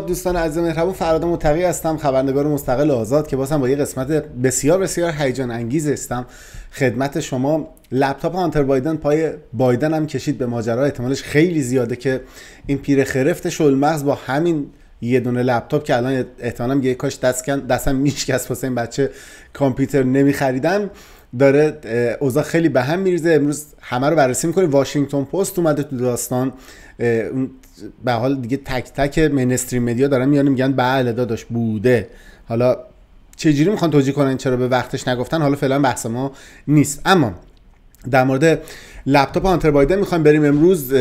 دوستان عزیز مهربون فراد متقی هستم خبرنگار مستقل آزاد که بازم با یه قسمت بسیار بسیار هیجان انگیز هستم خدمت شما لپتاپ آنتر بایدن پای بایدن هم کشید به ماجرا احتمالش خیلی زیاده که این پیر خرفت مغز با همین یه دونه لپتاپ که الان احتمالاً یه کاش دست دستم میشکست پس این بچه کامپیوتر نمیخریدن داره اوضاع خیلی به هم میریزه امروز همه رو بررسی میکنه واشنگتن پست اومده تو داستان به حال دیگه تک تک مینستریم مدیا دارن میان میگن بله داداش بوده حالا چجوری میخوان توجیه کنن چرا به وقتش نگفتن حالا فعلا بحث ما نیست اما در مورد لپتاپ آنتر بایدن میخوایم بریم امروز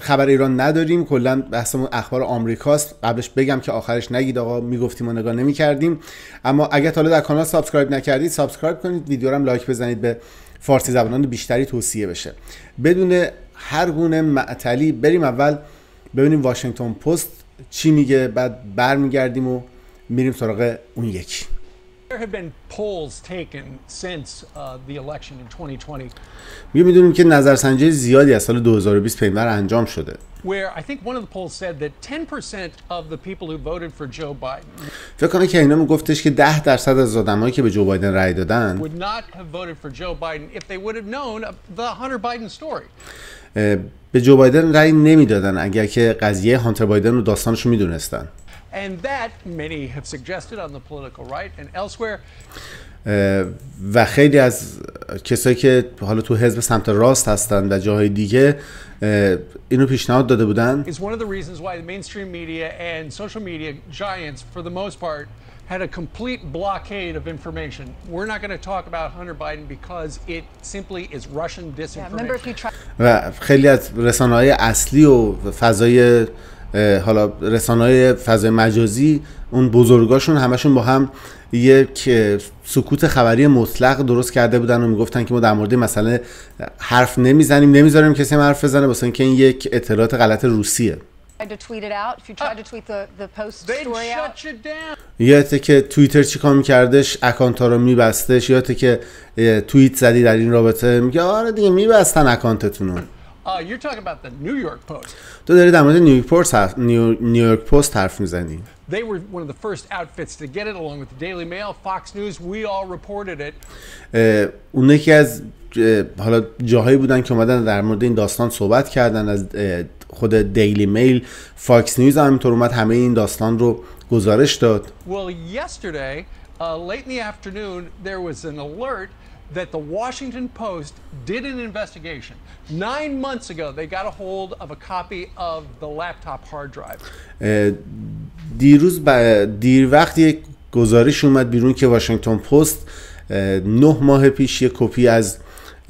خبر ایران نداریم کلا بحثمون اخبار آمریکاست قبلش بگم که آخرش نگید آقا میگفتیم و نگاه کردیم اما اگه تا حالا در کانال سابسکرایب نکردید سابسکرایب کنید ویدیو لایک بزنید به فارسی زبانان بیشتری توصیه بشه بدون هر گونه معطلی بریم اول ببینیم واشنگتن پست چی میگه بعد برمیگردیم و میریم سراغ اون یکی می uh, میدونیم که نظرسنجی زیادی از سال 2020 پیمبر انجام شده فکر کنم که اینا میگفتش که 10 درصد از آدمایی که به جو بایدن رأی دادن به جو بایدن رأی نمیدادن اگر که قضیه هانتر بایدن و داستانش رو میدونستن و خیلی از کسایی که حالا تو حزب سمت راست هستن و جاهای دیگه اینو پیشنهاد داده بودن had a complete blockade of information. We're not going to talk about Hunter Biden because it simply is Russian disinformation. و خیلی از رسانه‌های اصلی و فضای حالا رسانه های فضای مجازی اون بزرگاشون همشون با هم یک سکوت خبری مطلق درست کرده بودن و میگفتن که ما در مورد مسئله حرف نمیزنیم نمیذاریم کسی حرف بزنه واسه اینکه این یک اطلاعات غلط روسیه to tweet it out, if you tried to tweet the, the post story out. یادته که توییتر چیکار میکردش اکانت ها رو میبستش یادته که توییت زدی در این رابطه میگه آره دیگه میبستن اکانتتون رو ah, تو داری در مورد نیویورک پست نیویورک پست حرف میزنی They were one of the first outfits to get it along with the Daily Mail, Fox News, we all reported it. اون یکی از حالا جاهایی بودن که اومدن در مورد این داستان صحبت کردن از خود دیلی میل فاکس نیوز هم اینطور اومد همه این داستان رو گزارش داد well, دیروز با دیر وقت یک گزارش اومد بیرون که واشنگتن پست uh, نه ماه پیش یک کپی از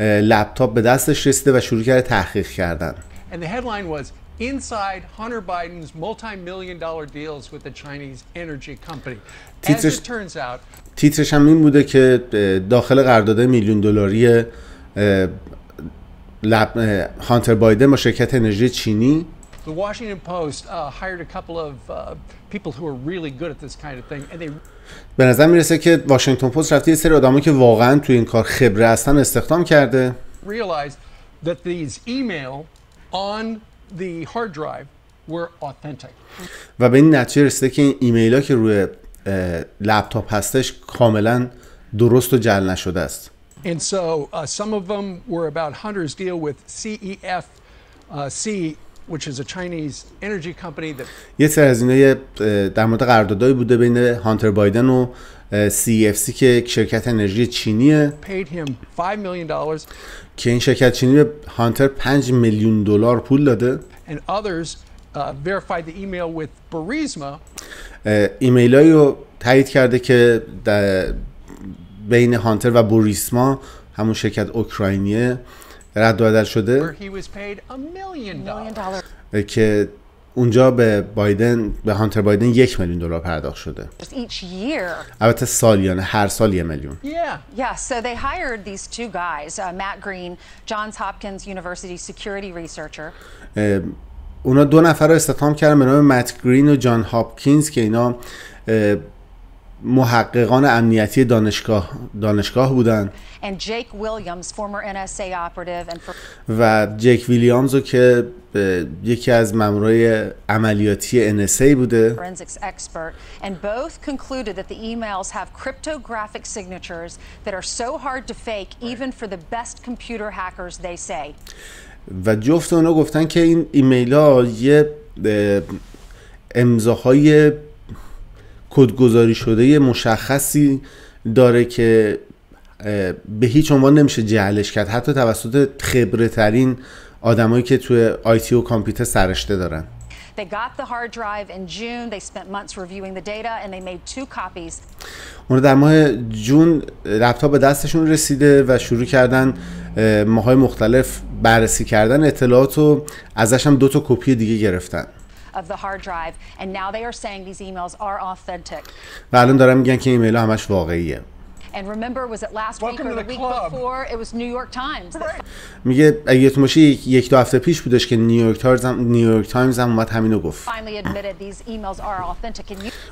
لپتاپ uh, به دستش رسیده و شروع کرده تحقیق کردن. And the headline was Inside Hunter Biden's multi million dollar deals with the Chinese energy company. As it turns out, تیترش هم این بوده که داخل قرارداد میلیون دلاری هانتر بایدن با شرکت انرژی چینی The Washington Post uh, hired a couple of uh, people who are really good at this kind of thing and they به نظر میرسه که واشنگتن پست رفته یه سری آدما که واقعا تو این کار خبره هستن استخدام کرده realized that these email on the hard drive were authentic. و به این نتیجه رسیده که این ایمیل ها که روی لپتاپ هستش کاملا درست و جعل نشده است. And so uh, some of them were about hunters deal with CEF uh, C which is a Chinese energy company that یه سری از اینا در مورد قراردادایی بوده بین هانتر بایدن و CFC که شرکت انرژی چینیه که این شرکت چینی به هانتر 5 میلیون دلار پول داده uh, ایمیل هایی رو تایید کرده که بین هانتر و بوریسما همون شرکت اوکراینیه رد و شده که اونجا به بایدن به هانتر بایدن یک میلیون دلار پرداخت شده البته سالیانه یعنی هر سال یه میلیون yeah. yeah so they hired these two guys uh, Matt Green Johns Hopkins University security researcher اونا دو نفر رو استخدام کردن به نام مت گرین و جان هاپکینز که اینا محققان امنیتی دانشگاه دانشگاه بودن و جک ویلیامز رو که یکی از ممورای عملیاتی NSA بوده و جفت اونا گفتن که این ایمیل ها یه امضاهای کدگذاری شده مشخصی داره که به هیچ عنوان نمیشه جهلش کرد حتی توسط خبره ترین آدمایی که توی آیتی و کامپیوتر سرشته دارن اونا در ماه جون لپتاپ به دستشون رسیده و شروع کردن ماهای مختلف بررسی کردن اطلاعات و ازش هم دو تا کپی دیگه گرفتن of the hard drive and now they are saying these emails are authentic. و الان دارن میگن که ایمیل همش واقعیه. And remember, was it last week or the, week before? It was New York Times. میگه اگه تو باشه یک دو هفته پیش بودش که نیویورک تایمز هم نیویورک تایمز هم اومد همینو گفت.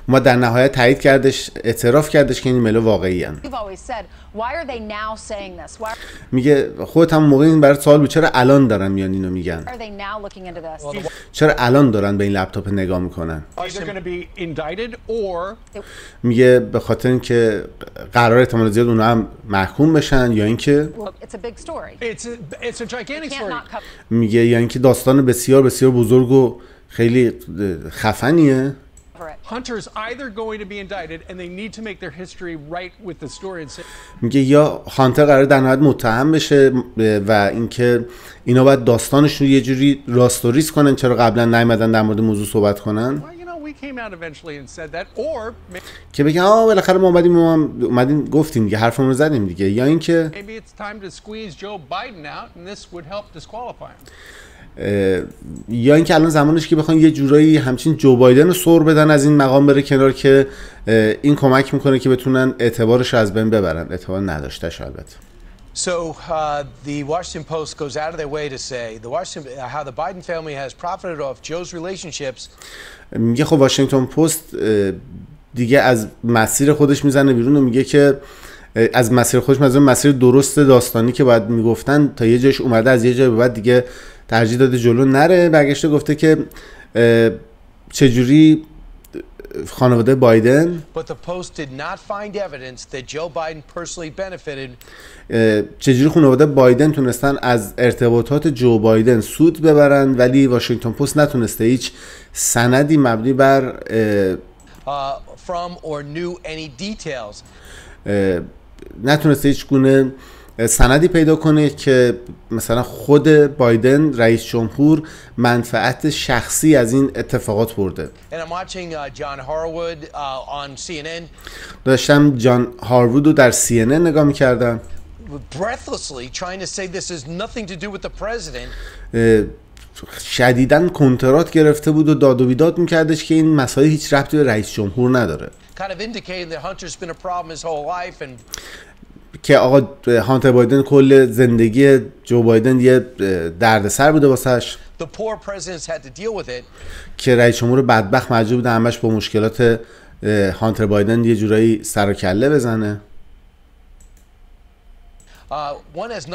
ما در نهایت تایید کردش اعتراف کردش که این ایمیل واقعی ان. میگه خودت هم موقع این برای سوال بود چرا الان دارن میان اینو میگن؟ چرا الان دارن به این لپتاپ نگاه میکنن؟ میگه به خاطر اینکه قرار احتمال زیاد اونها هم محکوم بشن یا اینکه میگه یا اینکه داستان بسیار بسیار بزرگ و خیلی خفنیه میگه یا هانتر قرار در نهایت متهم بشه و اینکه اینا باید داستانشون رو یه جوری راست و کنن چرا قبلا نیمدن در مورد موضوع صحبت کنن که بگه آه بالاخره ما اومدیم ما اومدیم گفتیم دیگه حرفمون رو زدیم دیگه یا اینکه یا اینکه الان زمانش که بخوان یه جورایی همچین جو بایدن رو سر بدن از این مقام بره کنار که این کمک میکنه که بتونن اعتبارش رو از بین ببرن اعتبار نداشته البته So uh, the Washington Post goes out of their way to say the Washington, uh, how the Biden family has profited off Joe's relationships. میگه خب واشنگتن پست دیگه از مسیر خودش میزنه بیرون و میگه که از مسیر خودش از مسیر درست داستانی که باید میگفتن تا یه جاش اومده از یه جای بعد دیگه ترجیح داده جلو نره برگشته گفته که چجوری خانواده بایدن چجوری خانواده بایدن تونستن از ارتباطات جو بایدن سود ببرند ولی واشنگتن پست نتونسته هیچ سندی مبنی بر uh, نتونسته هیچ گونه سندی پیدا کنه که مثلا خود بایدن رئیس جمهور منفعت شخصی از این اتفاقات برده uh, uh, داشتم جان هاروود رو در سی نگاه میکردم شدیدن کنترات گرفته بود و داد و بیداد میکردش که این مسائل هیچ ربطی به رئیس جمهور نداره که آقا هانتر بایدن کل زندگی جو بایدن یه دردسر بوده واسش که رئیس جمهور بدبخت مجبور بوده همش با مشکلات هانتر بایدن یه جورایی سر و کله بزنه uh, uh,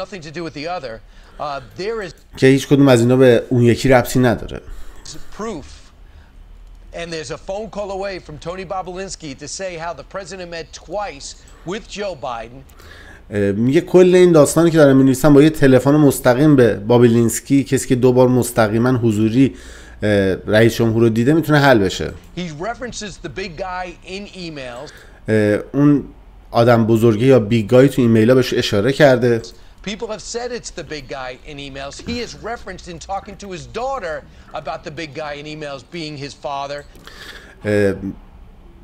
که هیچ کدوم از اینا به اون یکی ربطی نداره And there's a phone call away from Tony Bobolinsky to say how the president met twice with Joe Biden. میگه کل این داستانی که دارم می‌نویسم با یه تلفن مستقیم به بابلینسکی کسی که دو بار مستقیما حضوری رئیس جمهور رو دیده میتونه حل بشه اون آدم بزرگی یا بیگ گای تو ایمیل ها بهش اشاره کرده People have said it's the big guy in emails. He is referenced in talking to his daughter about the big guy in emails being his father.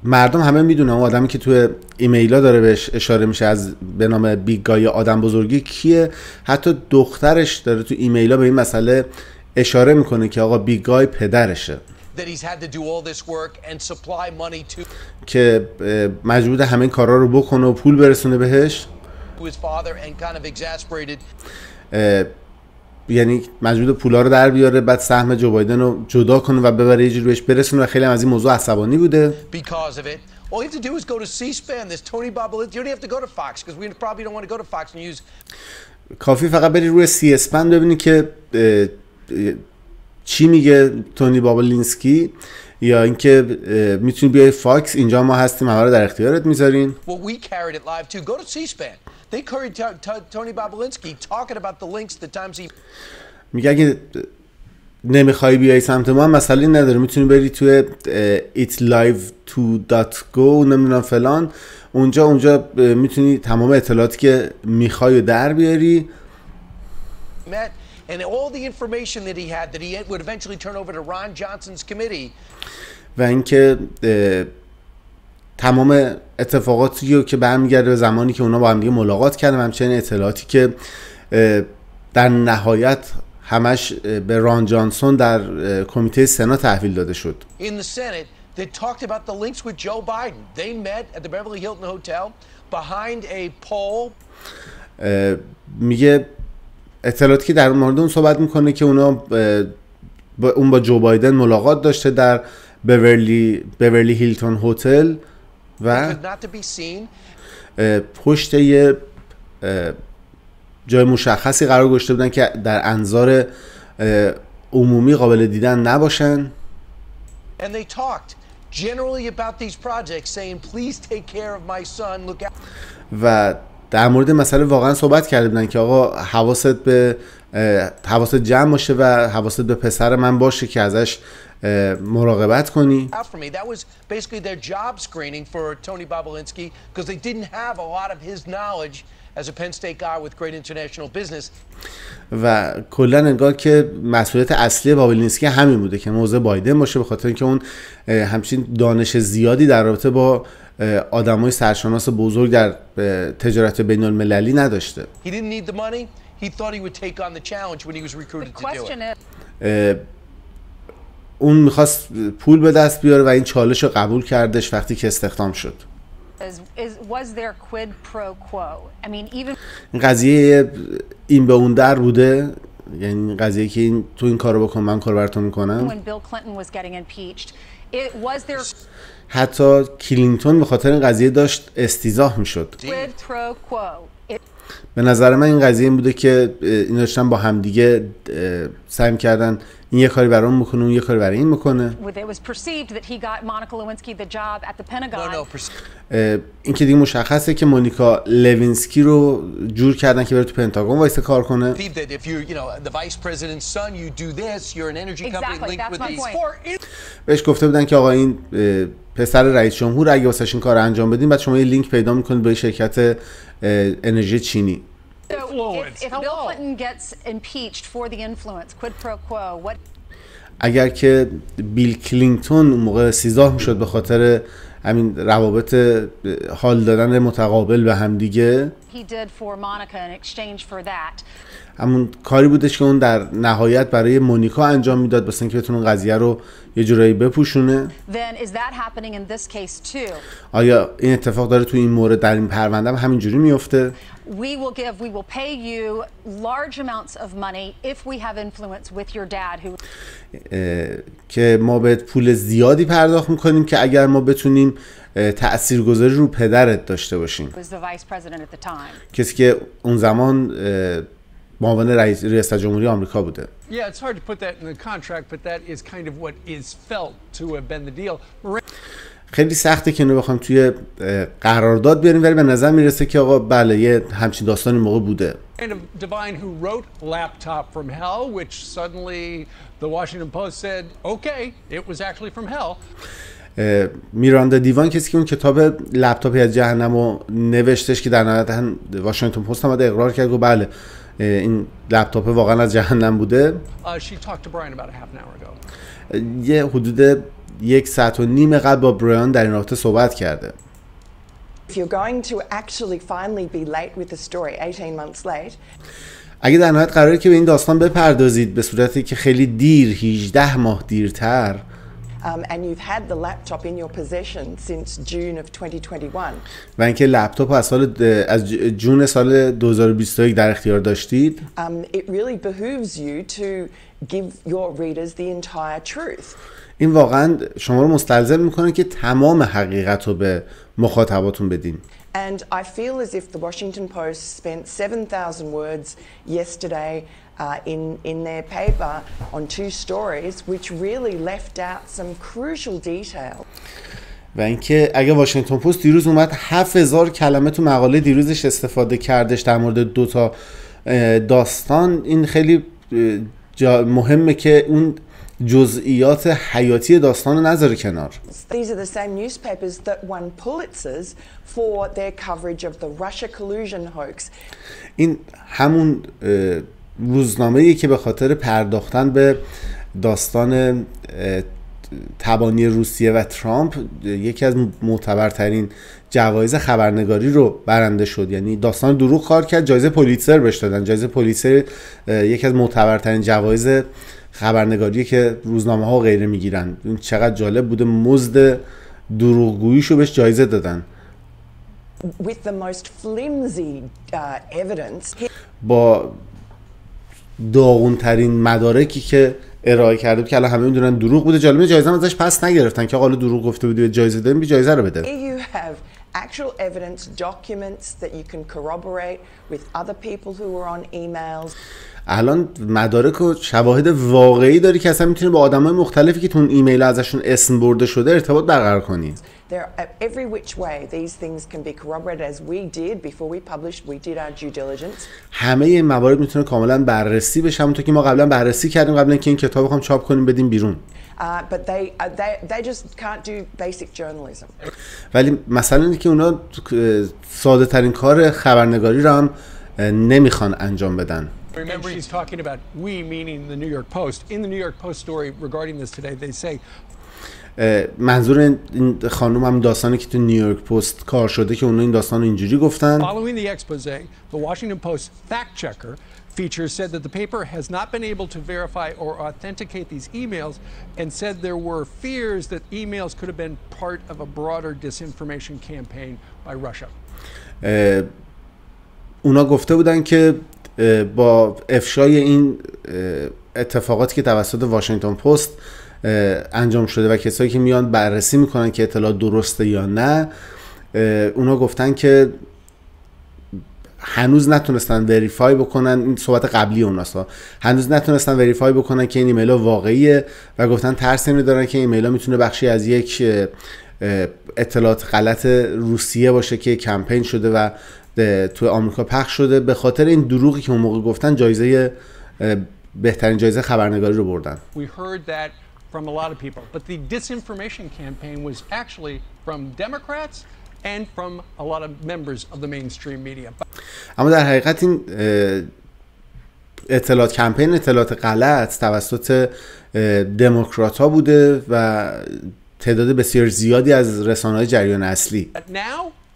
مردم همه میدونن اون آدمی که توی ایمیلا داره بهش اشاره میشه از به نام بیگای آدم بزرگی کیه حتی دخترش داره تو ایمیلا به این مسئله اشاره میکنه که آقا بیگای پدرشه که مجبور همه این کارا رو بکنه و پول برسونه بهش یعنی مجبور پولا رو در بیاره بعد سهم جو بایدن رو جدا کنه و ببره یه جوری بهش برسونه و خیلی هم از این موضوع عصبانی بوده کافی فقط بری روی سی اسپن ببینید که چی میگه تونی بابلینسکی یا اینکه میتونی بیای فاکس اینجا ما هستیم همه رو در اختیارت میذاریم میگه اگه نمیخوای بیای سمت ما مسئله نداره میتونی بری توی itlive2.go نمیدونم فلان اونجا اونجا میتونی تمام اطلاعاتی که میخوای در بیاری and all the information that he had that he would eventually turn over to Ron Johnson's committee. و اینکه تمام اتفاقاتی رو که برمیگرده به زمانی که اونا با هم دیگه ملاقات کردن همچنین اطلاعاتی که در نهایت همش به ران جانسون در کمیته سنا تحویل داده شد. In the Senate, they talked about the links with Joe Biden. They met at the Beverly Hilton Hotel behind a pole. میگه اطلاعاتی که در مورد اون صحبت میکنه که اونا با اون با جو بایدن ملاقات داشته در بورلی هیلتون هتل و پشت یه جای مشخصی قرار گذاشته بودن که در انظار عمومی قابل دیدن نباشن و در مورد مسئله واقعا صحبت کرده بودن که آقا حواست به حواست جمع باشه و حواست به پسر من باشه که ازش مراقبت کنی و کلا انگار که مسئولیت اصلی بابلینسکی همین بوده که موزه بایدن باشه به خاطر اینکه اون همچین دانش زیادی در رابطه با های سرشناس بزرگ در تجارت بین المللی نداشته اون میخواست پول به دست بیاره و این چالش رو قبول کردش وقتی که استخدام شد این قضیه این به اون در بوده یعنی قضیه که این تو این کارو بکن من کار براتون میکنم حتی کلینتون به خاطر این قضیه داشت استیزاه میشد به نظر من این قضیه این بوده که این داشتن با همدیگه سعی کردن این یه کاری برام میکنه اون یه کاری برای این میکنه این که دیگه مشخصه که مونیکا لوینسکی رو جور کردن که بره تو پنتاگون وایسه کار کنه بهش گفته بودن که آقا این پسر رئیس جمهور اگه واسش این کار انجام بدین بعد شما یه لینک پیدا میکنید به شرکت انرژی چینی اگر که بیل کلینگتون اون موقع سیزاه میشد به خاطر همین روابط حال دادن متقابل به هم دیگه همون کاری بودش که اون در نهایت برای مونیکا انجام میداد بس اینکه بتونه قضیه رو یه جورایی بپوشونه آیا این اتفاق داره تو این مورد در این پرونده هم همینجوری میفته we will give, we will pay you large amounts of money if we have influence with your dad who... که ما بهت پول زیادی پرداخت میکنیم که اگر ما بتونیم تأثیر گذاری رو پدرت داشته باشیم کسی که اون زمان معاون رئیس ریاست جمهوری آمریکا بوده خیلی سخته که اینو بخوام توی قرارداد بیاریم ولی به نظر میرسه که آقا بله یه همچین داستانی موقع بوده And میراندا دیوان کسی که اون کتاب لپتاپی از جهنم رو نوشتش که در نهایت واشنگتن پست هم اقرار کرد و بله این لپتاپ واقعا از جهنم بوده uh, یه حدود یک ساعت و نیم قبل با برایان در این رابطه صحبت کرده اگه در نهایت قراره که به این داستان بپردازید به صورتی که خیلی دیر 18 ماه دیرتر و اینکه لپتاپ از سال از جون سال 2021 در اختیار داشتید um, it really behooves you to give your readers the entire truth این واقعا شما رو مستلزم میکنه که تمام حقیقت رو به مخاطباتون بدین And I feel as if the Washington Post spent 7,000 words yesterday Uh, in, in their paper on two stories which really left out some crucial detail. و اینکه اگه واشنگتن پست دیروز اومد 7000 کلمه تو مقاله دیروزش استفاده کردش در مورد دو تا داستان این خیلی مهمه که اون جزئیات حیاتی داستان رو نذاره کنار این همون روزنامه‌ای که به خاطر پرداختن به داستان تبانی روسیه و ترامپ یکی از معتبرترین جوایز خبرنگاری رو برنده شد یعنی داستان دروغ کار کرد جایزه پولیتسر بهش دادن جایزه پولیتسر یکی از معتبرترین جوایز خبرنگاری که روزنامه ها غیره میگیرن این چقدر جالب بوده مزد دروغگوییشو بهش جایزه دادن uh, با داغون ترین مدارکی که ارائه کرده که الان همه میدونن دروغ بوده جالبه جایزه ازش پس نگرفتن که حالا دروغ گفته بودی به جایزه دادن بی جایزه رو بده actual evidence documents that you can corroborate with other people who were on emails الان مدارک و شواهد واقعی داری که اصلا میتونی با های مختلفی که تو ایمیل ازشون اسم برده شده ارتباط برقرار کنی There همه این موارد میتونه کاملا بررسی بشه همونطور که ما قبلا بررسی کردیم قبل اینکه این کتاب هم چاپ کنیم بدیم بیرون. ولی مثلا اینه که اونا ساده ترین کار خبرنگاری رو هم نمیخوان انجام بدن. Remember, she's talking about we, meaning the New York Post. In the New York Post story regarding this today, they say uh, منظور این خانم هم داستانی که تو نیویورک پست کار شده که اونها این داستان اینجوری گفتن Following the expose, the Washington Post fact checker feature said that the paper has not been able to verify or authenticate these emails and said there were fears that emails could have been part of a broader disinformation campaign by Russia. Uh, اونا گفته بودن که با افشای این اتفاقاتی که توسط واشنگتن پست انجام شده و کسایی که میان بررسی میکنن که اطلاع درسته یا نه اونا گفتن که هنوز نتونستن وریفای بکنن این صحبت قبلی اوناسا هنوز نتونستن وریفای بکنن که این ایمیل واقعیه و گفتن ترس میدارن که ایمیل ها میتونه بخشی از یک اطلاعات غلط روسیه باشه که کمپین شده و تو آمریکا پخش شده به خاطر این دروغی که اون موقع گفتن جایزه بهترین جایزه خبرنگاری رو بردن اما در حقیقت این اطلاعات کمپین اطلاعات غلط توسط دموکرات ها بوده و تعداد بسیار زیادی از رسانه های جریان اصلی.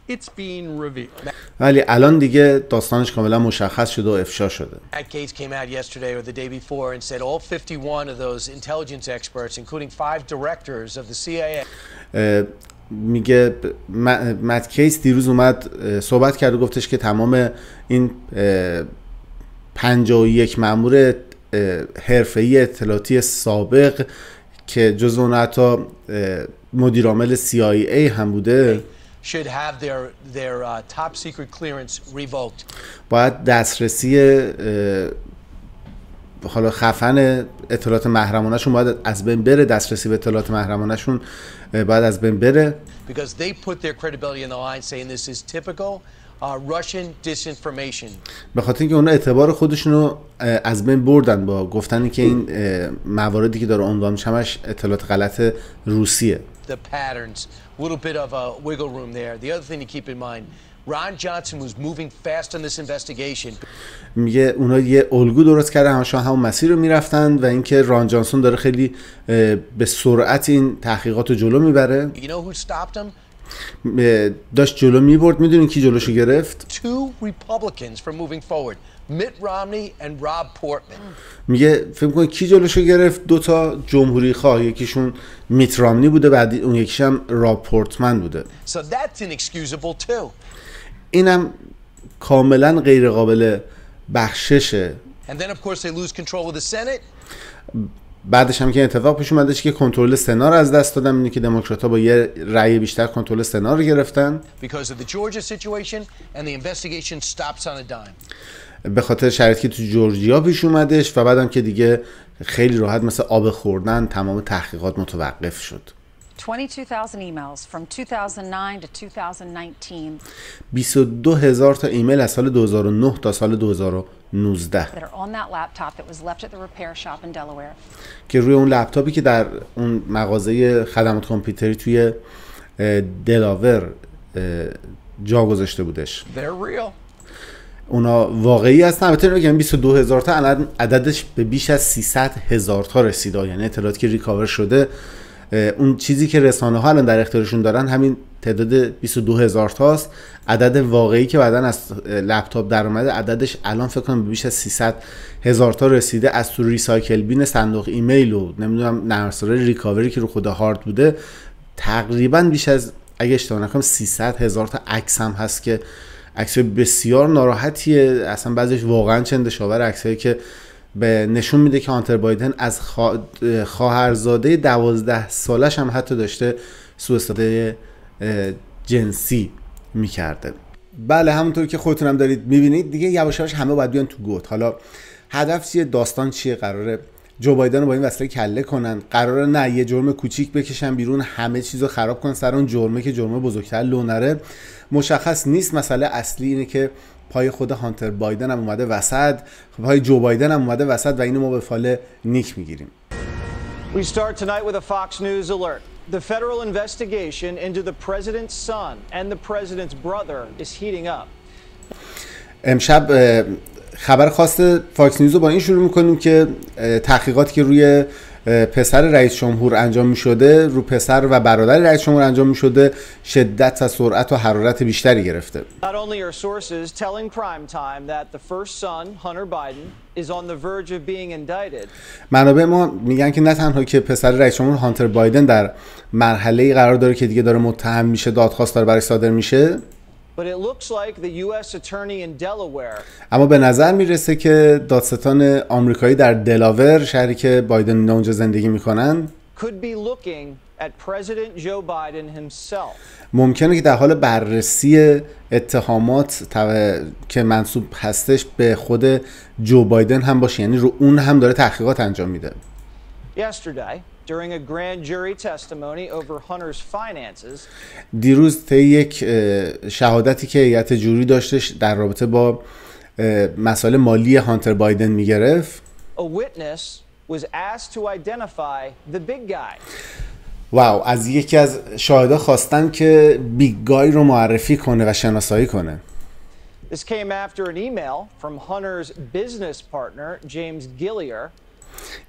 It's being revealed. ولی الان دیگه داستانش کاملا مشخص شده و افشا شده. Case came out yesterday or the day before and said all 51 of those intelligence experts including five directors of the CIA میگه مت کیس دیروز اومد صحبت کرد و گفتش که تمام این 51 مامور حرفه‌ای اطلاعاتی سابق که جزو اون حتی مدیرعامل CIA هم بوده should have their their uh, top secret clearance revoked. باید دسترسی حالا خفن اطلاعات محرمانهشون باید از بین بره دسترسی به اطلاعات محرمانهشون باید از بین بره because they put their credibility in the line saying this is typical uh, Russian disinformation. به خاطر اینکه اونا اعتبار خودشونو از بین بردن با گفتن که این مواردی که داره عنوان شمش همش اطلاعات غلط روسیه the patterns. A little bit of a wiggle room there. The other thing to keep in mind, Ron Johnson was moving fast on this investigation. میگه اونا یه الگو درست کردن همشون همون مسیر رو میرفتن و اینکه ران جانسون داره خیلی به سرعت این تحقیقات رو جلو میبره you know داشت جلو میبرد میدونین کی جلوشو گرفت Two Republicans from moving forward میگه فکر کن کی جلوشو گرفت دوتا جمهوری خواه یکیشون میت رامنی بوده بعد اون یکیش راب پورتمن بوده اینم کاملا غیر قابل بخششه بعدش هم که اتفاق پیش اومدش که کنترل سنا رو از دست دادن اینه که دموکرات ها با یه رأی بیشتر کنترل سنا رو گرفتن به خاطر شرایطی که تو جورجیا پیش اومدش و بعدم که دیگه خیلی راحت مثل آب خوردن تمام تحقیقات متوقف شد 22 هزار تا ایمیل از سال 2009 تا سال 2019 که روی اون لپتاپی که در اون مغازه خدمات کامپیوتری توی دلاور جا گذاشته بودش اونا واقعی هستن البته بگم 22 هزار تا الان عددش به بیش از 300 هزار تا رسیده یعنی اطلاعاتی که ریکاور شده اون چیزی که رسانه ها الان در اختیارشون دارن همین تعداد 22 هزار تاست عدد واقعی که بعدا از لپتاپ در اومده عددش الان فکر کنم بیش از 300 هزار تا رسیده از تو ریسایکل بین صندوق ایمیل و نمیدونم نرساره ریکاوری که رو خود هارد بوده تقریبا بیش از اگه اشتباه نکنم 300 هزار تا عکس هم هست که عکس بسیار ناراحتیه اصلا بعضیش واقعا چندشاور عکسایی که به نشون میده که آنتر بایدن از خواهرزاده دوازده سالش هم حتی داشته سو جنسی میکرده بله همونطور که خودتونم دارید میبینید دیگه یواش همه باید بیان تو گوت حالا هدف چیه داستان چیه قراره جو بایدن رو با این وسیله کله کنن قرار نه یه جرم کوچیک بکشن بیرون همه چیز رو خراب کنن سر اون جرمه که جرمه بزرگتر لونره مشخص نیست مسئله اصلی اینه که پای خود هانتر بایدن هم اومده وسط پای جو بایدن هم اومده وسط و اینو ما به فال نیک میگیریم We start tonight with a Fox News alert. The federal investigation into the president's son and the president's brother is heating up. امشب خبر خاص فاکس نیوز رو با این شروع میکنیم که تحقیقاتی که روی پسر رئیس جمهور انجام می شده رو پسر و برادر رئیس جمهور انجام می شده شدت و سرعت و حرارت بیشتری گرفته منابع ما میگن که نه تنها که پسر رئیس جمهور هانتر بایدن در مرحله قرار داره که دیگه داره متهم میشه دادخواست داره برای صادر میشه اما به نظر میرسه که دادستان آمریکایی در دلاور شهری که بایدن اونجا زندگی میکنن ممکنه که در حال بررسی اتهامات که منصوب هستش به خود جو بایدن هم باشه یعنی رو اون هم داره تحقیقات انجام میده grand jury دیروز طی یک شهادتی که هیئت جوری داشتش در رابطه با مسائل مالی هانتر بایدن میگرفت. واو از یکی از شاهدا خواستن که بیگ گای رو معرفی کنه و شناسایی کنه. This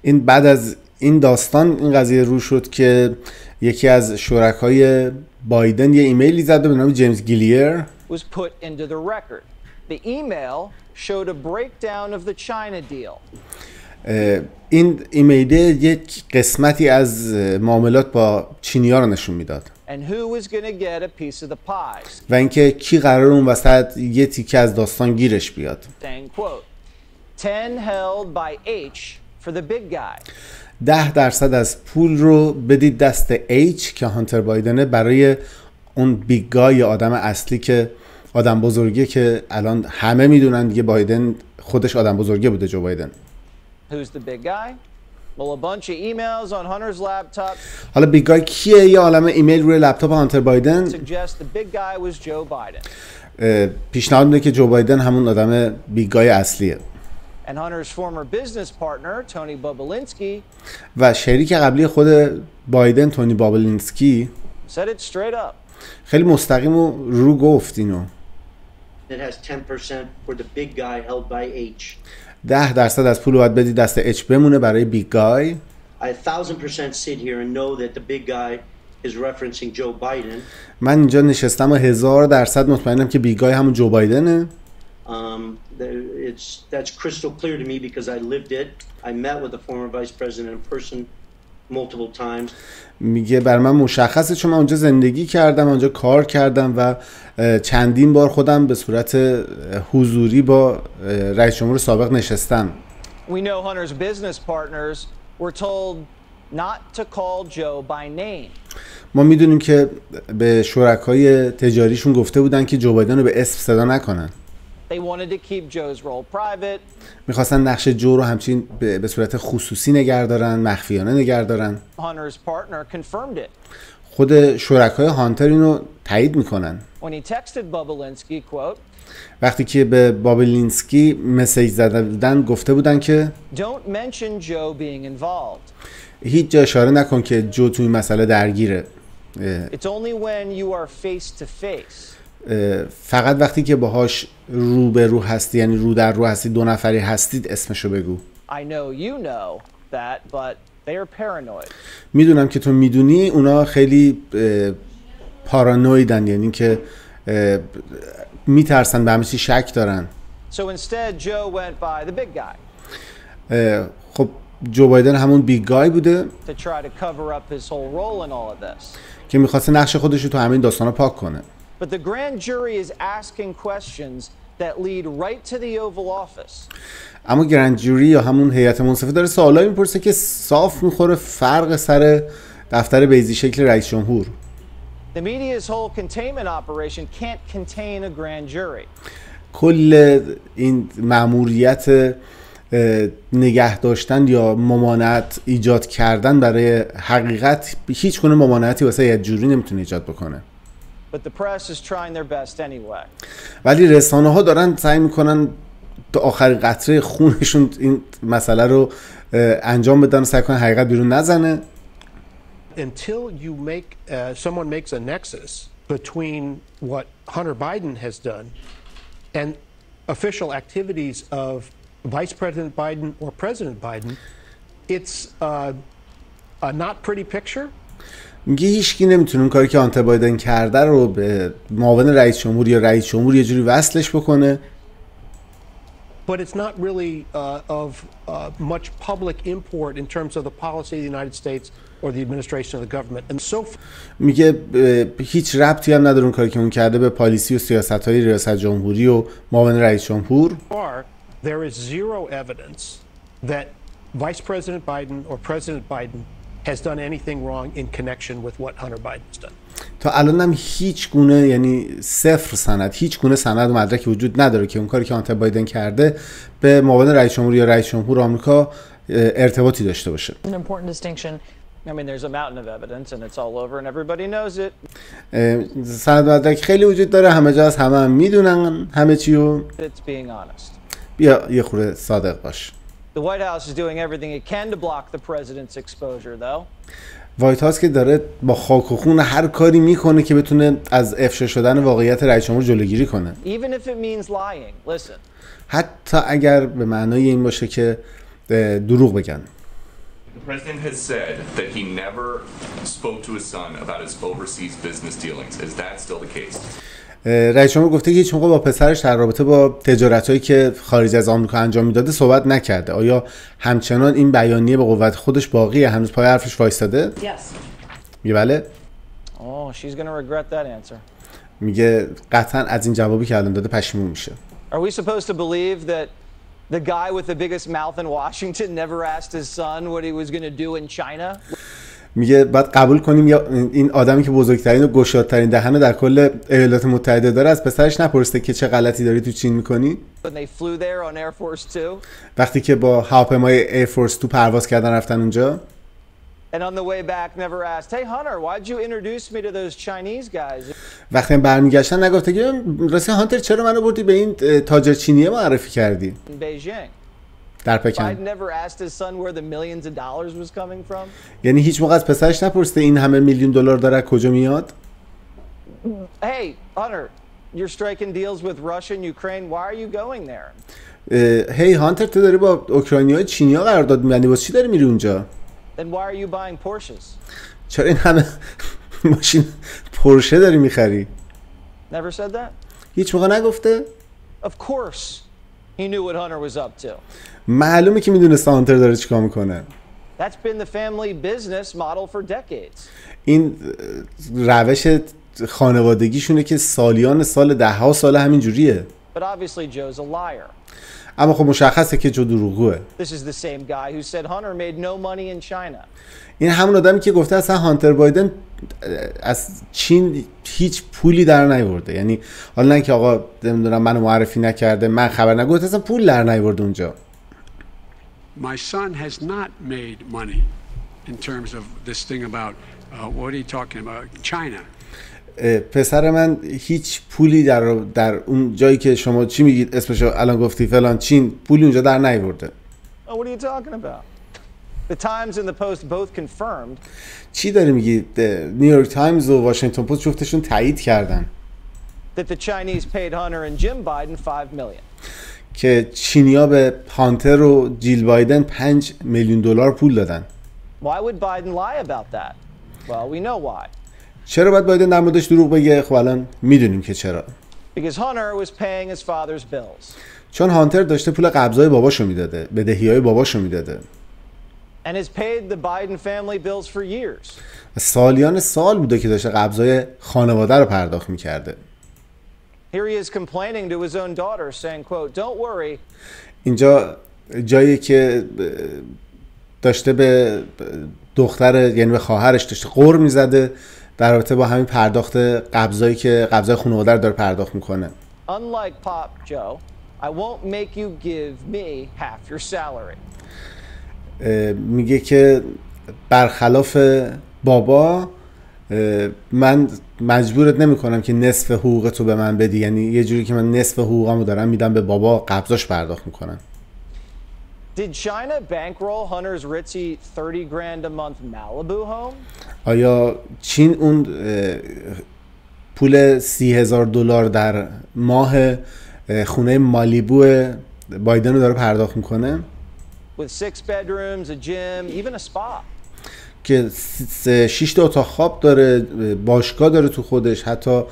این بعد از این داستان این قضیه رو شد که یکی از شرکای بایدن یه ایمیلی زده به نام جیمز گیلیر این ایمیل یک قسمتی از معاملات با چینیا رو نشون میداد و اینکه کی قرار اون وسط یه تیکه از داستان گیرش بیاد ده درصد از پول رو بدید دست ایچ که هانتر بایدنه برای اون بیگای آدم اصلی که آدم بزرگی که الان همه میدونن دیگه بایدن خودش آدم بزرگی بوده جو بایدن حالا بیگ کیه یه عالم ایمیل روی لپتاپ هانتر بایدن پیشنهاد میده که جو بایدن همون آدم بیگای اصلیه و شریک قبلی خود بایدن تونی بابلینسکی خیلی مستقیم و رو گفت اینو ده درصد از پول باید بدی دست اچ بمونه برای بیگ من اینجا نشستم و هزار درصد مطمئنم که بیگای همون جو بایدنه Um, it's, that's crystal clear to me because I lived it. I met with the former vice president in person multiple times. میگه بر من مشخصه چون من اونجا زندگی کردم اونجا کار کردم و چندین بار خودم به صورت حضوری با رئیس جمهور سابق نشستم We know Hunter's business partners were told not to call Joe by name. ما میدونیم که به شرکای تجاریشون گفته بودن که جو بایدن رو به اسم صدا نکنن. میخواستن نقش جو رو همچین به صورت خصوصی نگه دارن مخفیانه نگه دارن خود شرکای هانتر اینو تایید میکنن وقتی که به بابلینسکی مسیج زده گفته بودن که هیچ جا اشاره نکن که جو توی این مسئله درگیره فقط وقتی که باهاش رو به رو هستی یعنی رو در رو هستی دو نفری هستید اسمشو بگو میدونم که تو میدونی اونا خیلی پارانویدن یعنی که میترسن به همیشه شک دارن خب جو بایدن همون بیگ گای بوده که میخواسته نقش خودش رو تو همین داستان پاک کنه But the grand jury is asking questions that lead right to the Oval Office. اما گرند جوری یا همون هیئت منصفه داره سوالا میپرسه که صاف میخوره فرق سر دفتر بیزی شکل رئیس جمهور. The media's whole containment operation can't contain a grand jury. کل این ماموریت نگه داشتن یا ممانعت ایجاد کردن برای حقیقت هیچ گونه ممانعتی واسه یه جوری نمیتونه ایجاد بکنه. ولی رسانه ها دارن سعی میکنن تا آخرین قطره خونشون این مسئله رو انجام بدن سعی کنن حقیقت بیرون نزنه until you make uh, someone makes a nexus between what Hunter Biden has done and official activities of Vice President Biden or President Biden it's uh, a not pretty picture میگه هیچکی نمیتونه اون کاری که آنت بایدن کرده رو به معاون رئیس جمهور یا رئیس جمهور یه جوری وصلش بکنه but it's not really uh, of uh, much public import in terms of the policy of the United States or the administration of the government. And so میگه هیچ ربطی هم نداره اون کاری که اون کرده به پالیسی و سیاست‌های ریاست جمهوری و معاون رئیس جمهور. There is zero evidence that Vice President Biden or President Biden has done anything wrong in connection with what Hunter Biden done. تا الان هم هیچ گونه یعنی صفر سند هیچ گونه سند و مدرکی وجود نداره که اون کاری که آنتر بایدن کرده به معاون رئیس جمهور یا رئیس جمهور آمریکا ارتباطی داشته باشه سند مدرک خیلی وجود داره همه جا از همه هم میدونن همه چی رو بیا یه خوره صادق باش The White House is doing everything it can to block the president's exposure, though. وایت هاوس که داره با خاک و خون هر کاری میکنه که بتونه از افشا شدن واقعیت رئیس جمهور جلوگیری کنه. حتی اگر به معنای این باشه که دروغ بگن. The رئیس جمهور گفته که هیچ موقع با پسرش در رابطه با تجارت هایی که خارج از آمریکا انجام میداده صحبت نکرده آیا همچنان این بیانیه به قوت خودش باقیه هنوز پای حرفش وایستاده میگه بله oh, میگه قطعا از این جوابی که الان داده پشیمون میشه میگه بعد قبول کنیم یا این آدمی که بزرگترین و گشادترین دهن در کل ایالات متحده داره از پسرش نپرسه که چه غلطی داری تو چین میکنی وقتی که با هواپیمای فورس تو پرواز کردن رفتن اونجا وقتی برمیگشتن نگفته که راستی هانتر چرا منو بردی به این تاجر چینیه معرفی کردی در پکن یعنی هیچ موقع از پسرش نپرسیده این همه میلیون دلار داره کجا میاد Hey Hunter you're striking deals with Russia and Ukraine why are you going there هی هانتر تو داری با اوکراینیای چینیا قرارداد میبندی واسه چی داری میری اونجا Then why are you buying Porsches چرا این همه ماشین پورشه داری میخری Never said that هیچ موقع نگفته Of course He knew what Hunter was up to. معلومه که میدونسته هانتر داره چیکار میکنه. That's been the family business model for decades. این روش خانوادگیشونه که سالیان سال ده ها سال همین جوریه. But obviously Joe's a liar. اما خب مشخصه که جو دروغوه این همون آدمی که گفته اصلا هانتر بایدن از چین هیچ پولی در نیورده یعنی حالا نه که آقا نمیدونم منو معرفی نکرده من خبر نگفت اصلا پول در نیورده اونجا My son has not made money in terms of this thing about uh, what are you talking about China پسر من هیچ پولی در, در اون جایی که شما چی میگید اسمشو الان گفتی فلان چین پولی اونجا در نیورده oh, The Times and the Post both confirmed. چی داری میگید نیویورک تایمز و واشنگتن پست جفتشون تایید کردن. That the Chinese paid Hunter and Jim Biden 5 million. که چینیا به هانتر و جیل بایدن 5 میلیون دلار پول دادن. Why would Biden lie about that? Well, we know why. چرا باید باید نمودش دروغ بگه خب الان میدونیم که چرا چون هانتر داشته پول قبضای باباشو میداده بدهی های باباشو میداده سالیان سال بوده که داشته قبضای خانواده رو پرداخت میکرده اینجا جایی که داشته به دختر یعنی به خواهرش داشته قر میزده در رابطه با همین پرداخت قبضایی که قبضای خانواده رو داره پرداخت میکنه میگه که برخلاف بابا من مجبورت نمیکنم که نصف حقوق تو به من بدی یعنی یه جوری که من نصف حقوقمو دارم میدم به بابا قبضاش پرداخت میکنم Did China bankroll Hunter's ritzy 30 grand a month Malibu home? آیا چین اون پول سی هزار دلار در ماه خونه مالیبو بایدن رو داره پرداخت میکنه؟ With six bedrooms, a gym, even که 6 تا اتاق خواب داره باشگاه داره تو خودش حتی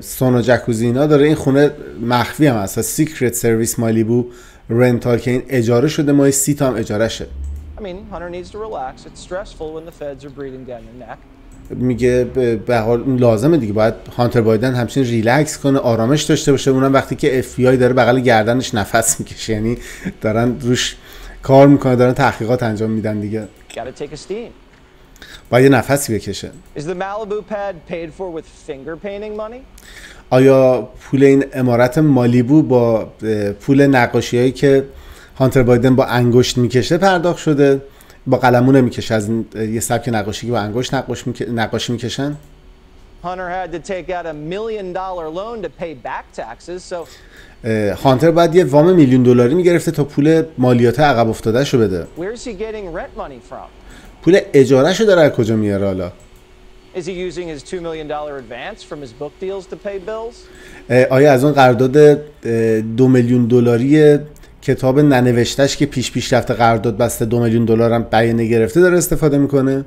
سونا جکوزینا داره این خونه مخفی هم هست سیکرت سرویس مالیبو رنتال که این اجاره شده ماه سی تا هم اجاره شه میگه به حال لازمه دیگه باید هانتر بایدن همچنین ریلکس کنه آرامش داشته باشه اونم وقتی که اف داره بغل گردنش نفس میکشه یعنی دارن روش کار میکنه دارن تحقیقات انجام میدن دیگه باید یه نفسی بکشه آیا پول این امارت مالیبو با پول نقاشی هایی که هانتر بایدن با انگشت میکشه پرداخت شده با قلمو نمیکشه از یه سبک نقاشی که با انگشت نقاش نقاشی میکشن هانتر باید یه وام میلیون دلاری میگرفته تا پول مالیات عقب افتاده شو بده پول اجاره شو داره از کجا میاره حالا Is he using his $2 million advance from his book deals to pay bills? آیا از اون قرارداد دو میلیون دلاری کتاب ننوشتش که پیش پیش رفته قرارداد بسته دو میلیون دلار هم بیانه گرفته داره استفاده میکنه؟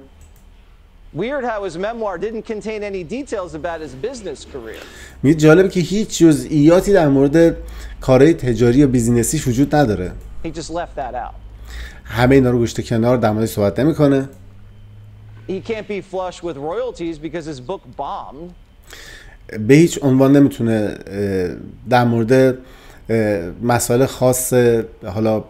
Weird how his memoir didn't contain any details about his business career. میگه جالب که هیچ جزئیاتی در مورد کارهای تجاری یا بیزینسیش وجود نداره. He just left that out. همه اینا رو گوشت کنار در موردش صحبت نمیکنه. he can't be flush with royalties because his book bombed. به هیچ عنوان نمیتونه در مورد مسائل خاص حالا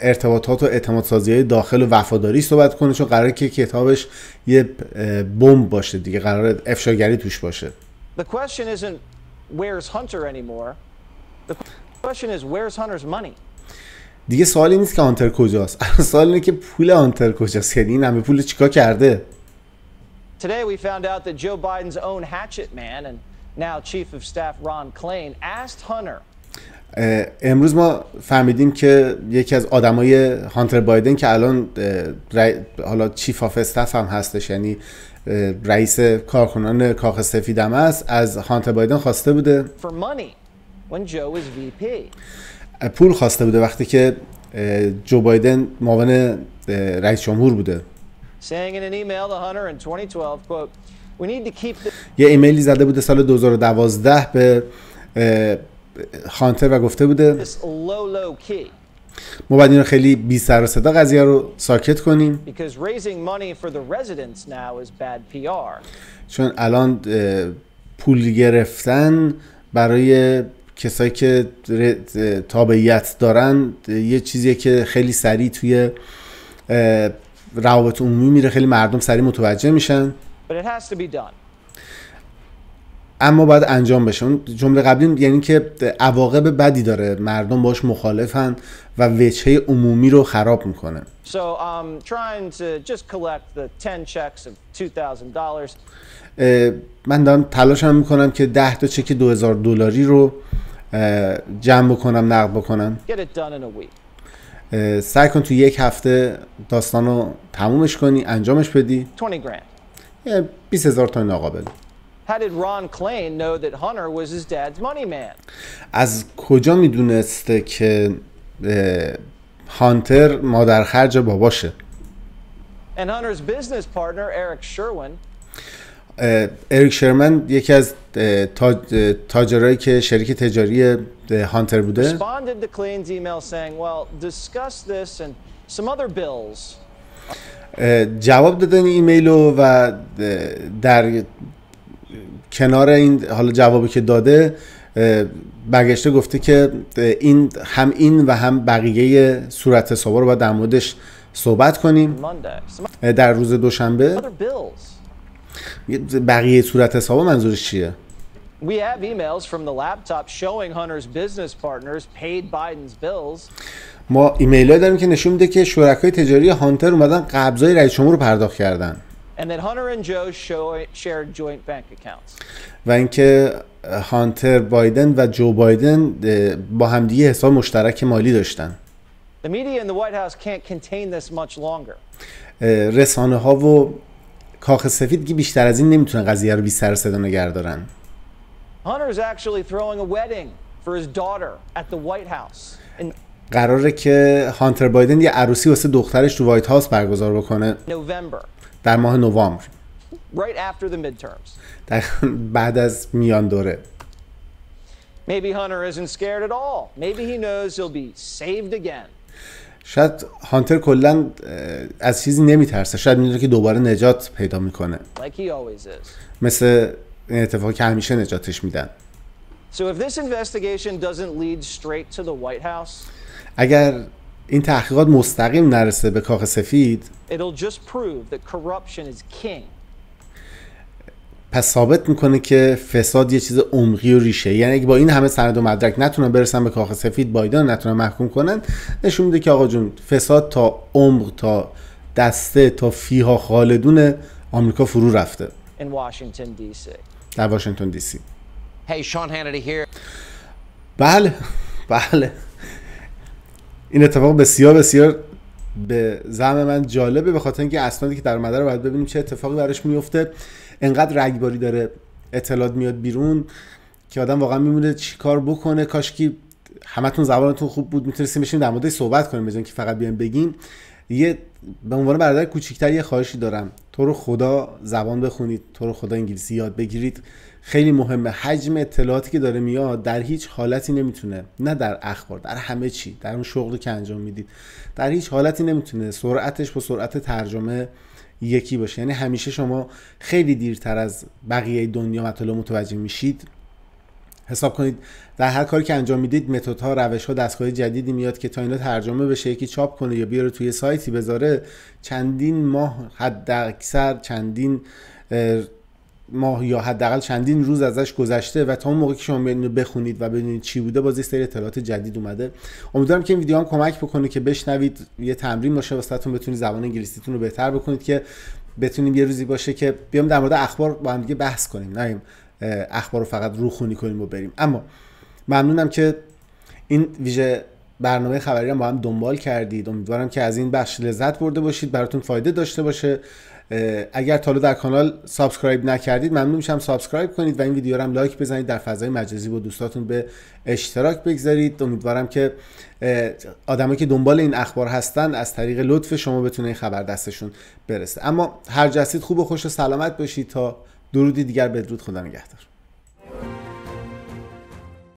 ارتباطات و اعتماد سازی داخل و وفاداری صحبت کنه چون قراره که کتابش یه بمب باشه دیگه قرار افشاگری توش باشه دیگه سوالی نیست که آنتر کجاست سوال اینه که پول آنتر کجاست یعنی این همه پول چیکار کرده Today we found out that Joe Biden's own hatchet man and now chief of staff Ron Klain asked Hunter امروز ما فهمیدیم که یکی از آدمای هانتر بایدن که الان حالا چیف آف استف هم هستش یعنی رئیس کارکنان کاخ سفیدم است از هانتر بایدن خواسته بوده For money when Joe is VP. پول خواسته بوده وقتی که جو بایدن معاون رئیس جمهور بوده یه ایمیلی زده بوده سال 2012 به خانتر و گفته بوده ما باید این خیلی بی سر و صدا قضیه رو ساکت کنیم چون الان پول گرفتن برای کسایی که تابعیت دارن یه چیزیه که خیلی سریع توی روابط عمومی میره خیلی مردم سریع متوجه میشن اما باید انجام بشه اون جمله قبلی یعنی که عواقب بدی داره مردم باش مخالفن و وجهه عمومی رو خراب میکنه um, من دارم تلاشم میکنم که ده تا چک 2000 دلاری رو جمع بکنم نقد بکنم سعی کن تو یک هفته داستان رو تمومش کنی انجامش بدی 20 هزار تا ناقابل از کجا میدونسته که هانتر مادر خرج باباشه اریک شرمن یکی از تاجرایی که شریک تجاری هانتر بوده جواب دادن ایمیل رو و در کنار این حالا جوابی که داده برگشته گفته که این هم این و هم بقیه صورت حسابا رو باید در موردش صحبت کنیم در روز دوشنبه بقیه صورت حساب منظورش چیه We have emails from the laptop showing Hunter's business partners paid Biden's bills. ما ایمیل های داریم که نشون میده که شرکای تجاری هانتر اومدن قبضای رئیس جمهور رو پرداخت کردن. And that Hunter and Joe shared joint bank accounts. و اینکه هانتر بایدن و جو بایدن با همدیگه حساب مشترک مالی داشتن. The media and the White House can't contain this much longer. رسانه ها و کاخ سفید که بیشتر از این نمیتونه قضیه رو بی سر صدا نگردارن قراره که هانتر بایدن یه عروسی واسه دخترش تو وایت هاوس برگزار بکنه در ماه نوامبر در بعد از میان دوره Maybe Hunter isn't scared at all. Maybe he knows he'll be saved again. شاید هانتر کلا از چیزی نمیترسه شاید میدونه که دوباره نجات پیدا میکنه مثل این اتفاقی که همیشه نجاتش میدن اگر این تحقیقات مستقیم نرسه به کاخ سفید پس ثابت میکنه که فساد یه چیز عمقی و ریشه یعنی اگه با این همه سند و مدرک نتونن برسن به کاخ سفید بایدن نتونن محکوم کنن نشون میده که آقا جون فساد تا عمق تا دسته تا فیها خالدون آمریکا فرو رفته در واشنگتن دی سی بله بله این اتفاق بسیار بسیار به زم من جالبه به خاطر اینکه اسنادی که در مدرک رو باید ببینیم چه اتفاقی براش میفته انقدر رگباری داره اطلاعات میاد بیرون که آدم واقعا میمونه چیکار بکنه کاشکی همتون زبانتون خوب بود میتونستیم بشین در صحبت کنیم بجن که فقط بیایم بگیم یه به عنوان برادر کوچیکتر یه خواهشی دارم تو رو خدا زبان بخونید تو رو خدا انگلیسی یاد بگیرید خیلی مهمه حجم اطلاعاتی که داره میاد در هیچ حالتی نمیتونه نه در اخبار در همه چی در اون شغلی که انجام میدید در هیچ حالتی نمیتونه سرعتش با سرعت ترجمه یکی باشه یعنی همیشه شما خیلی دیرتر از بقیه دنیا مطالب متوجه میشید حساب کنید در هر کاری که انجام میدید متدها ها دستگاه جدیدی میاد که تا اینا ترجمه بشه یکی چاپ کنه یا بیاره توی سایتی بذاره چندین ماه حد اکثر چندین ماه یا حداقل چندین روز ازش گذشته و تا اون موقع که شما اینو بخونید و ببینید چی بوده باز یه سری اطلاعات جدید اومده امیدوارم که این ویدیو کمک بکنه که بشنوید یه تمرین باشه تون بتونید زبان انگلیسیتون رو بهتر بکنید که بتونیم یه روزی باشه که بیام در مورد اخبار با هم دیگه بحث کنیم نه اخبار رو فقط روخونی کنیم و بریم اما ممنونم که این ویژه برنامه خبری رو با هم دنبال کردید امیدوارم که از این بخش لذت برده باشید براتون فایده داشته باشه اگر تا در کانال سابسکرایب نکردید ممنون میشم سابسکرایب کنید و این ویدیو رو هم لایک بزنید در فضای مجازی با دوستاتون به اشتراک بگذارید امیدوارم که آدمایی که دنبال این اخبار هستن از طریق لطف شما بتونه این خبر دستشون برسه اما هر جسید خوب و خوش و سلامت باشید تا درودی دیگر بدرود خدا نگهدار